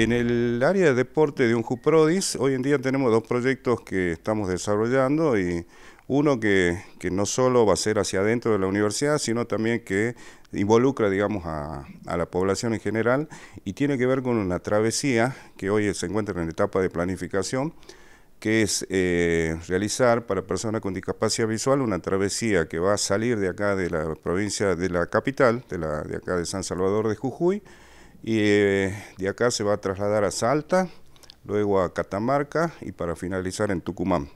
En el área de deporte de Prodis, hoy en día tenemos dos proyectos que estamos desarrollando y uno que, no solo va a ser hacia adentro de la universidad, sino también que involucra, digamos, a, la población en general y tiene que ver con una travesía que hoy se encuentra en la etapa de planificación, que es eh, realizar para personas con discapacidad visual una travesía que va a salir de acá de la provincia de la capital, de acá de San Salvador de Jujuy, y eh, de acá se va a trasladar a Salta, luego a Catamarca y para finalizar en Tucumán.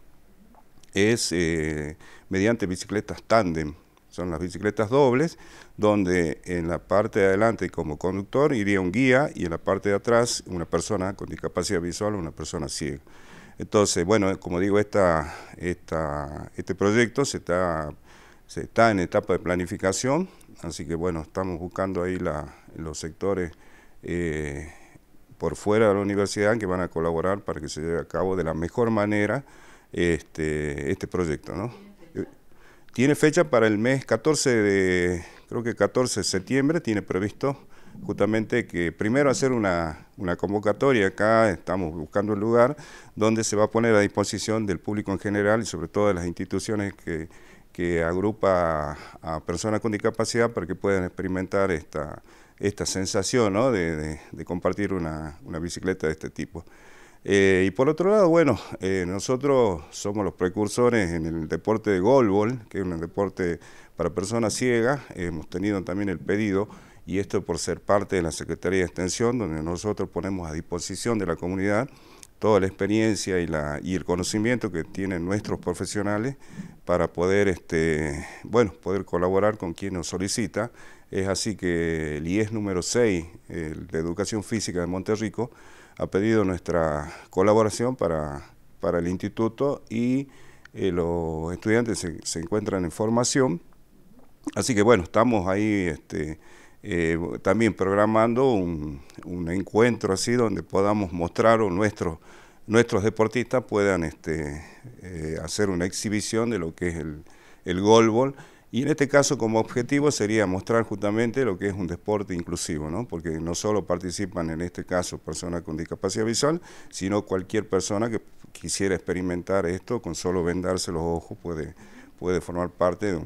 Es eh, mediante bicicletas tándem, son las bicicletas dobles, donde en la parte de adelante como conductor iría un guía y en la parte de atrás una persona con discapacidad visual o una persona ciega. Entonces, bueno, como digo, esta, esta, este proyecto se está, se está en etapa de planificación, así que bueno, estamos buscando ahí la, los sectores eh, por fuera de la universidad que van a colaborar para que se lleve a cabo de la mejor manera este, este proyecto. Tiene fecha para el mes 14 de, creo que 14 de septiembre, tiene previsto justamente que primero hacer una, convocatoria acá, estamos buscando el lugar donde se va a poner a disposición del público en general y sobre todo de las instituciones que, agrupa a personas con discapacidad para que puedan experimentar esta, esta sensación de, compartir una, bicicleta de este tipo. Eh, y por otro lado, bueno, eh, nosotros somos los precursores en el deporte de golbol, que es un deporte para personas ciegas. Hemos tenido también el pedido, y esto por ser parte de la Secretaría de Extensión, donde nosotros ponemos a disposición de la comunidad toda la experiencia y el conocimiento que tienen nuestros profesionales para poder, este, bueno, poder colaborar con quien nos solicita. Es así que el IES número 6, el de Educación Física de Monterrico, ha pedido nuestra colaboración para, para el instituto y eh, los estudiantes se, encuentran en formación. Así que bueno, estamos ahí este, eh, también programando un, encuentro así donde podamos mostrar nuestro nuestros deportistas puedan este, eh, hacer una exhibición de lo que es el, el goalball. Y en este caso como objetivo sería mostrar justamente lo que es un deporte inclusivo, porque no solo participan en este caso personas con discapacidad visual, sino cualquier persona que quisiera experimentar esto, con solo vendarse los ojos puede, puede formar parte, de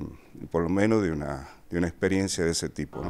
por lo menos, de una, experiencia de ese tipo.